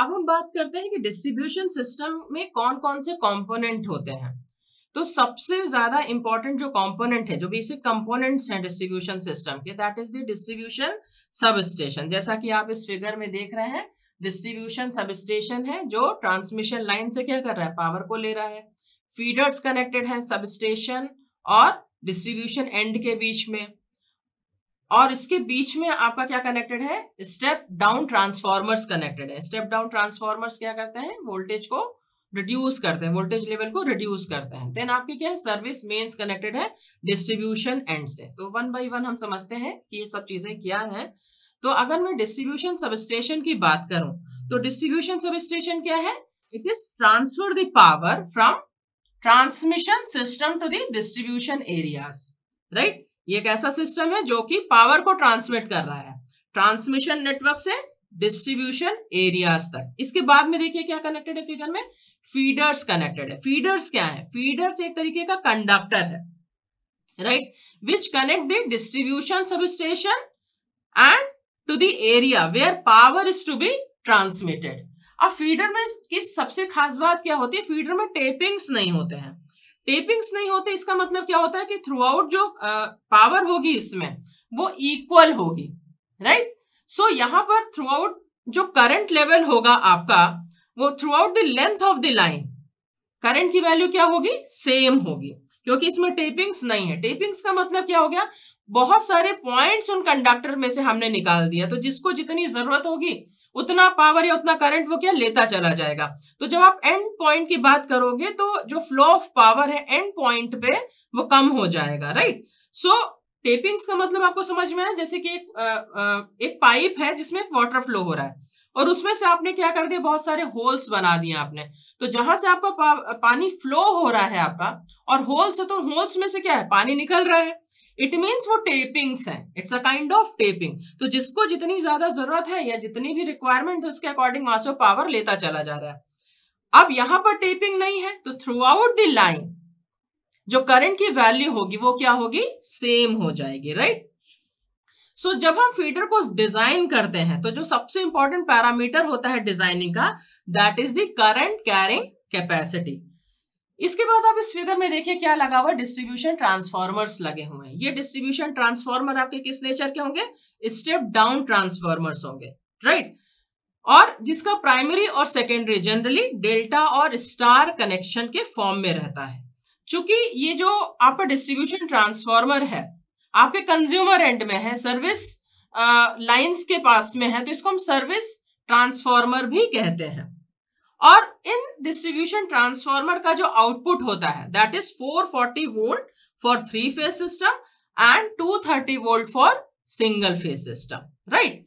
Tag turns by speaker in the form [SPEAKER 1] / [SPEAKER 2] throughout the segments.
[SPEAKER 1] अब हम बात करते हैं कि डिस्ट्रीब्यूशन सिस्टम में कौन कौन से कंपोनेंट होते हैं तो सबसे ज्यादा इंपॉर्टेंट जो कंपोनेंट है जो बेसिक कंपोनेंट्स हैं डिस्ट्रीब्यूशन सिस्टम के that is the distribution substation जैसा कि आप इस फिगर में देख रहे हैं डिस्ट्रीब्यूशन सब स्टेशन है जो ट्रांसमिशन लाइन से क्या कर रहा है पावर को ले रहा है फीडर्स कनेक्टेड है सब स्टेशन और डिस्ट्रीब्यूशन एंड के बीच में और इसके बीच में आपका क्या कनेक्टेड है स्टेप डाउन ट्रांसफॉर्मर्स कनेक्टेड है स्टेप डाउन ट्रांसफॉर्मर्स क्या करते हैं वोल्टेज को रिड्यूस करते हैं वोल्टेज लेवल को रिड्यूस करते हैं देन आपके क्या है सर्विस मेन्स कनेक्टेड है डिस्ट्रीब्यूशन एंड से तो वन बाई वन हम समझते हैं कि ये सब चीजें क्या है तो अगर मैं डिस्ट्रीब्यूशन सब स्टेशन की बात करूं तो डिस्ट्रीब्यूशन स्टेशन क्या है it is transfer the power from transmission system to the distribution areas right ये एक ऐसा सिस्टम है जो कि पावर को ट्रांसमिट कर रहा है ट्रांसमिशन नेटवर्क से डिस्ट्रीब्यूशन एरियाज तक इसके बाद में देखिए क्या कनेक्टेड है फिगर में फीडर्स कनेक्टेड है फीडर्स क्या है फीडर्स एक तरीके का कंडक्टर है right which connect the distribution substation end to the area where power is to be transmitted अब फीडर में किस सबसे खास बात क्या होती है फीडर में टेपिंग्स नहीं होते हैं टेपिंग्स नहीं होते इसका मतलब क्या होता है कि थ्रू आउट जो पावर होगी इसमें वो इक्वल होगी राइट सो यहां पर थ्रू आउट जो करंट लेवल होगा आपका वो throughout the length of the line current की वैल्यू क्या होगी सेम होगी क्योंकि इसमें टेपिंग्स नहीं है टेपिंग्स का मतलब क्या हो गया बहुत सारे पॉइंट्स उन कंडक्टर में से हमने निकाल दिया तो जिसको जितनी जरूरत होगी उतना पावर या उतना करंट वो क्या लेता चला जाएगा तो जब आप एंड पॉइंट की बात करोगे तो जो फ्लो ऑफ पावर है एंड पॉइंट पे वो कम हो जाएगा राइट सो टेपिंग्स का मतलब आपको समझ में आया जैसे कि एक आ, आ, एक पाइप है जिसमें वाटर फ्लो हो रहा है और उसमें से आपने क्या कर दिया बहुत सारे होल्स बना दिए आपने तो जहां से आपका पा, पानी फ्लो हो रहा है आपका और होल्स है तो होल्स में से क्या है पानी निकल रहा है इट मीन्स वो टेपिंग्स है it's a kind of tapping तो जिसको जितनी ज्यादा जरूरत है या जितनी भी रिक्वायरमेंट है उसके अकॉर्डिंग वहां से पावर लेता चला जा रहा है अब यहां पर टेपिंग नहीं है तो थ्रू आउट द लाइन जो करंट की वैल्यू होगी वो क्या होगी सेम हो जाएगी राइट सो so, जब हम फीडर को डिजाइन करते हैं तो जो सबसे इंपॉर्टेंट पैरामीटर होता है डिजाइनिंग का that is the current carrying capacity इसके बाद आप इस फिगर में देखिए क्या लगा हुआ डिस्ट्रीब्यूशन ट्रांसफार्मर्स लगे हुए हैं ये डिस्ट्रीब्यूशन ट्रांसफार्मर आपके किस नेचर के होंगे स्टेप डाउन ट्रांसफार्मर्स होंगे राइट और जिसका प्राइमरी और सेकेंडरी जनरली डेल्टा और स्टार कनेक्शन के फॉर्म में रहता है चूंकि ये जो आपका डिस्ट्रीब्यूशन ट्रांसफार्मर है आपके कंज्यूमर एंड में है सर्विस लाइंस के पास में है तो इसको हम सर्विस ट्रांसफार्मर भी कहते हैं और इन डिस्ट्रीब्यूशन ट्रांसफार्मर का जो आउटपुट होता है that is 440 volt for three phase system and 230 volt for single phase system right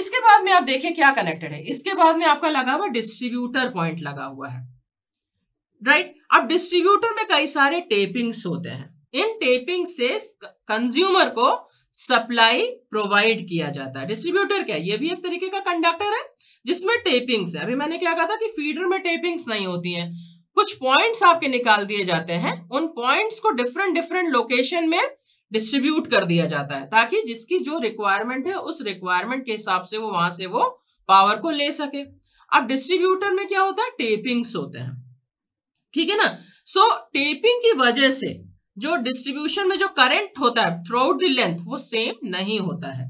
[SPEAKER 1] इसके बाद में आप देखें क्या कनेक्टेड है इसके बाद में आपका लगा हुआ डिस्ट्रीब्यूटर पॉइंट लगा हुआ है राइट right? अब डिस्ट्रीब्यूटर में कई सारे टेपिंग्स होते हैं इन टेपिंग से कंज्यूमर को सप्लाई प्रोवाइड किया जाता है डिस्ट्रीब्यूटर क्या ये भी एक तरीके का कंडक्टर है जिसमें टेपिंग्स है अभी मैंने क्या कहा था कि फीडर में टेपिंग्स नहीं होती हैं कुछ पॉइंट्स आपके निकाल दिए जाते हैं उन पॉइंट्स को डिफरेंट डिफरेंट लोकेशन में डिस्ट्रीब्यूट कर दिया जाता है ताकि जिसकी जो रिक्वायरमेंट है उस रिक्वायरमेंट के हिसाब से वो वहां से वो पावर को ले सके अब डिस्ट्रीब्यूटर में क्या होता है टेपिंग्स होते हैं ठीक है ना सो so, टेपिंग की वजह से जो डिस्ट्रीब्यूशन में जो करंट होता है थ्रू आउट देंथ लेंथ वो सेम नहीं होता है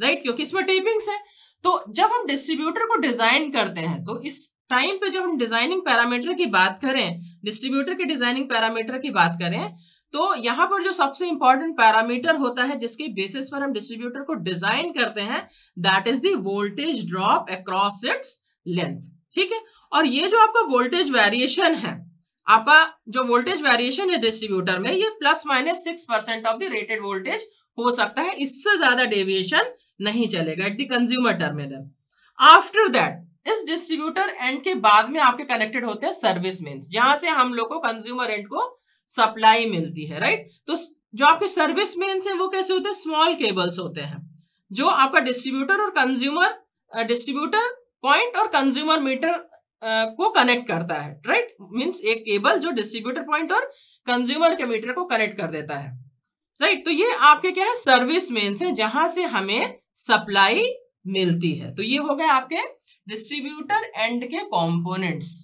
[SPEAKER 1] राइट right? क्योंकि इसमें टेपिंग्स है तो जब हम डिस्ट्रीब्यूटर को डिजाइन करते हैं तो इस टाइम पे जब हम डिजाइनिंग पैरामीटर की बात करें डिस्ट्रीब्यूटर के डिजाइनिंग पैरामीटर की बात करें तो यहाँ पर जो सबसे इंपॉर्टेंट पैरामीटर होता है जिसके बेसिस पर हम डिस्ट्रीब्यूटर को डिजाइन करते हैं that is the voltage drop across its length ठीक है और ये जो आपका वोल्टेज वेरिएशन है आपका जो वोल्टेज वेरिएशन है डिस्ट्रीब्यूटर में ये plus minus six percent of the rated voltage हो सकता है इससे ज्यादा डेविएशन नहीं चलेगा at the consumer terminal after that इस डिस्ट्रीब्यूटर एंड के बाद में आपके कनेक्टेड होते हैं सर्विस मीन्स जहां से हम लोग को कंज्यूमर एंड को सप्लाई मिलती है राइट right? तो जो आपके सर्विस मेन्स है वो कैसे होते हैं स्मॉल केबल्स होते हैं जो आपका डिस्ट्रीब्यूटर और कंज्यूमर डिस्ट्रीब्यूटर पॉइंट और कंज्यूमर मीटर को कनेक्ट करता है राइट right? मीन्स एक केबल जो डिस्ट्रीब्यूटर पॉइंट और कंज्यूमर के मीटर को कनेक्ट कर देता है राइट right? तो ये आपके क्या है सर्विस मेन्स है जहां से हमें सप्लाई मिलती है तो ये हो गए आपके डिस्ट्रीब्यूटर एंड के कंपोनेंट्स